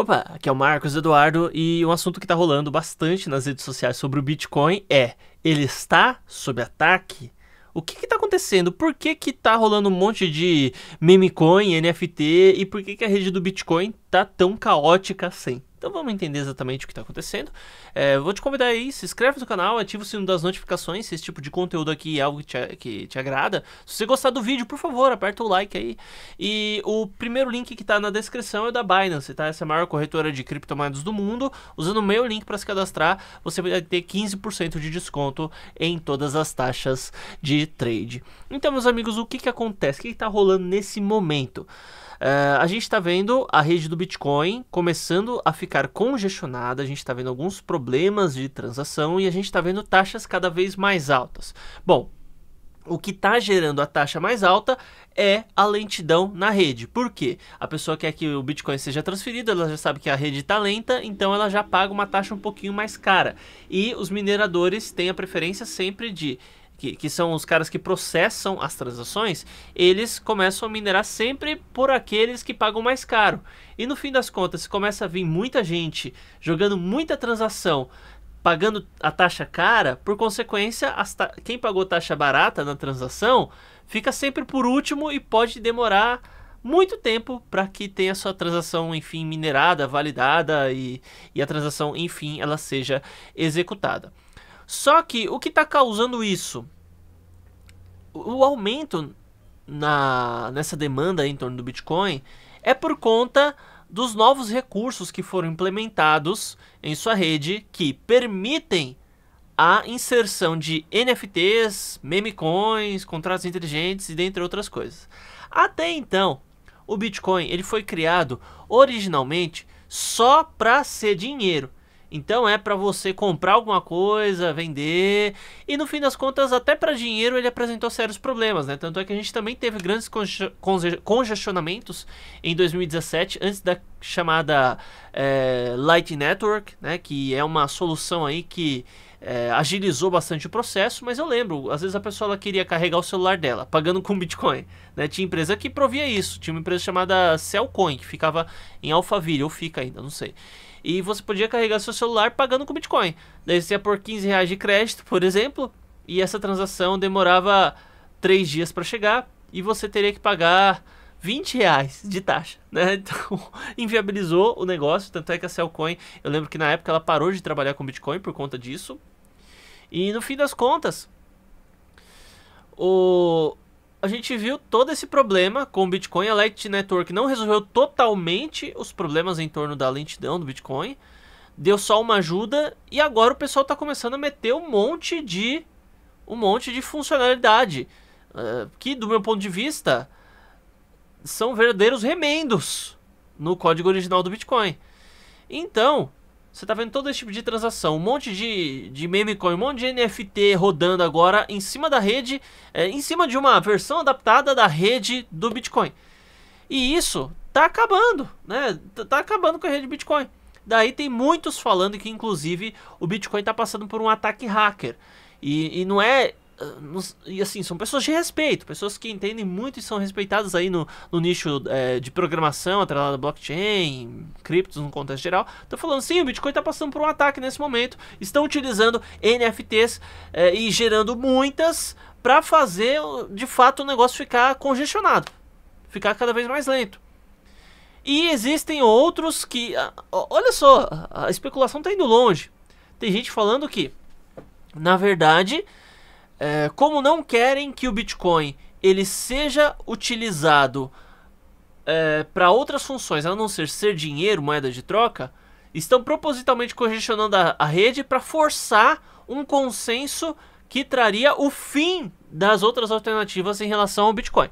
Opa, aqui é o Marcos Eduardo e um assunto que está rolando bastante nas redes sociais sobre o Bitcoin é: ele está sob ataque? O que está acontecendo? Por que que tá rolando um monte de meme coin, NFT e por que que a rede do Bitcoin tá tão caótica assim? Então vamos entender exatamente o que está acontecendo. É, vou te convidar aí, se inscreve no canal, ativa o sino das notificações se esse tipo de conteúdo aqui é algo que te, que te agrada. Se você gostar do vídeo, por favor, aperta o like aí. E o primeiro link que está na descrição é da Binance, tá? Essa é a maior corretora de criptomoedas do mundo. Usando o meu link para se cadastrar, você vai ter 15% de desconto em todas as taxas de trade. Então, meus amigos, o que, que acontece? O que está rolando nesse momento? Uh, a gente está vendo a rede do Bitcoin começando a ficar congestionada, a gente está vendo alguns problemas de transação e a gente está vendo taxas cada vez mais altas. Bom, o que está gerando a taxa mais alta é a lentidão na rede. Por quê? A pessoa quer que o Bitcoin seja transferido, ela já sabe que a rede está lenta, então ela já paga uma taxa um pouquinho mais cara. E os mineradores têm a preferência sempre de que, que são os caras que processam as transações, eles começam a minerar sempre por aqueles que pagam mais caro. E no fim das contas, começa a vir muita gente jogando muita transação pagando a taxa cara, por consequência, ta... quem pagou taxa barata na transação fica sempre por último e pode demorar muito tempo para que tenha sua transação, enfim, minerada, validada e, e a transação, enfim, ela seja executada. Só que o que está causando isso? O aumento na, nessa demanda em torno do Bitcoin é por conta dos novos recursos que foram implementados em sua rede que permitem a inserção de NFTs, meme coins, contratos inteligentes e dentre outras coisas. Até então, o Bitcoin ele foi criado originalmente só para ser dinheiro. Então é para você comprar alguma coisa, vender, e no fim das contas, até para dinheiro ele apresentou sérios problemas, né? Tanto é que a gente também teve grandes conge conge congestionamentos em 2017, antes da chamada é, Light Network, né, que é uma solução aí que é, agilizou bastante o processo, mas eu lembro, às vezes a pessoa ela queria carregar o celular dela, pagando com Bitcoin. Né? Tinha empresa que provia isso, tinha uma empresa chamada Cellcoin, que ficava em Alphaville, ou fica ainda, não sei. E você podia carregar seu celular pagando com Bitcoin. Daí você ia por 15 reais de crédito, por exemplo, e essa transação demorava 3 dias para chegar, e você teria que pagar 20 reais de taxa, né? Então, inviabilizou o negócio, tanto é que a Cellcoin, eu lembro que na época ela parou de trabalhar com Bitcoin por conta disso. E no fim das contas, o a gente viu todo esse problema com o Bitcoin, a Light Network não resolveu totalmente os problemas em torno da lentidão do Bitcoin, deu só uma ajuda e agora o pessoal está começando a meter um monte de um monte de funcionalidade uh, que do meu ponto de vista são verdadeiros remendos no código original do Bitcoin. Então, você está vendo todo esse tipo de transação, um monte de, de meme coin, um monte de NFT rodando agora em cima da rede, é, em cima de uma versão adaptada da rede do Bitcoin. E isso está acabando, né? Tá acabando com a rede Bitcoin. Daí tem muitos falando que, inclusive, o Bitcoin está passando por um ataque hacker. E, e não é ah, e assim, são pessoas de respeito, pessoas que entendem muito e são respeitadas aí no, no nicho é, de programação, atrelada blockchain, criptos no contexto geral. Estão falando sim, o Bitcoin está passando por um ataque nesse momento, estão utilizando NFTs é, eh, e gerando muitas para fazer de fato o negócio ficar congestionado, ficar cada vez mais lento. E existem outros que, ah, olha só, a especulação está indo longe. Tem gente falando que, na verdade, é, como não querem que o Bitcoin ele seja utilizado é, para outras funções, a não ser ser dinheiro, moeda de troca, estão propositalmente congestionando a, a rede para forçar um consenso que traria o fim das outras alternativas em relação ao Bitcoin.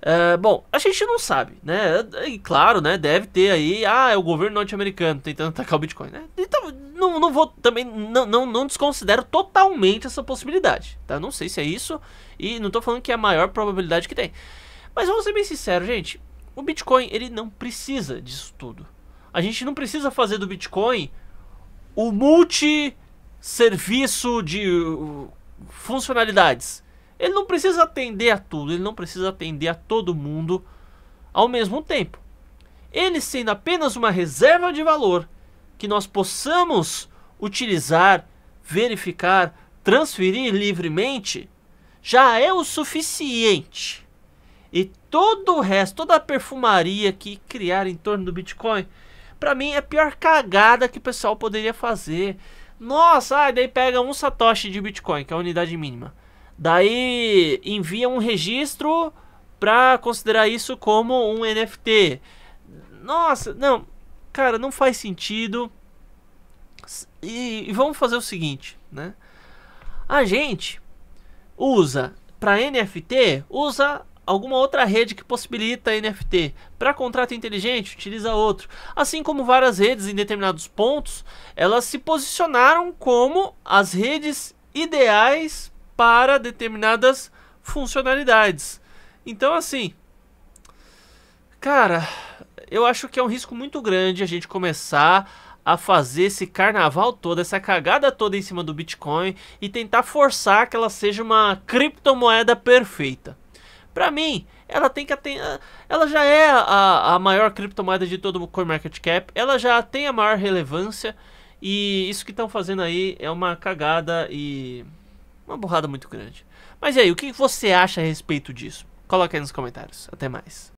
É, bom, a gente não sabe, né? E claro, né? Deve ter aí, ah, é o governo norte-americano tentando atacar o Bitcoin, né? Então, não, não vou também não, não, não, desconsidero totalmente essa possibilidade, tá? Não sei se é isso e não tô falando que é a maior probabilidade que tem. Mas vamos ser bem sincero, gente, o Bitcoin ele não precisa disso tudo. A gente não precisa fazer do Bitcoin o multi serviço de uh, funcionalidades. Ele não precisa atender a tudo, ele não precisa atender a todo mundo ao mesmo tempo. Ele sendo apenas uma reserva de valor que nós possamos utilizar, verificar, transferir livremente, já é o suficiente. E todo o resto, toda a perfumaria que criar em torno do Bitcoin, para mim é a pior cagada que o pessoal poderia fazer. Nossa, aí daí pega um satoshi de Bitcoin, que é a unidade mínima. Daí envia um registro para considerar isso como um NFT. Nossa, não, Cara, não faz sentido. E, e vamos fazer o seguinte, né? A gente usa para NFT, usa alguma outra rede que possibilita NFT. Para contrato inteligente, utiliza outro. Assim como várias redes em determinados pontos, elas se posicionaram como as redes ideais para determinadas funcionalidades. Então, assim, cara, eu acho que é um risco muito grande a gente começar a fazer esse carnaval todo, essa cagada toda em cima do Bitcoin e tentar forçar que ela seja uma criptomoeda perfeita. Para mim, ela tem que ter, ela já é a, a maior criptomoeda de todo o CoinMarketCap, ela já tem a maior relevância e isso que estão fazendo aí é uma cagada e uma burrada muito grande. Mas e aí, o que você acha a respeito disso? Coloca aí nos comentários. Até mais.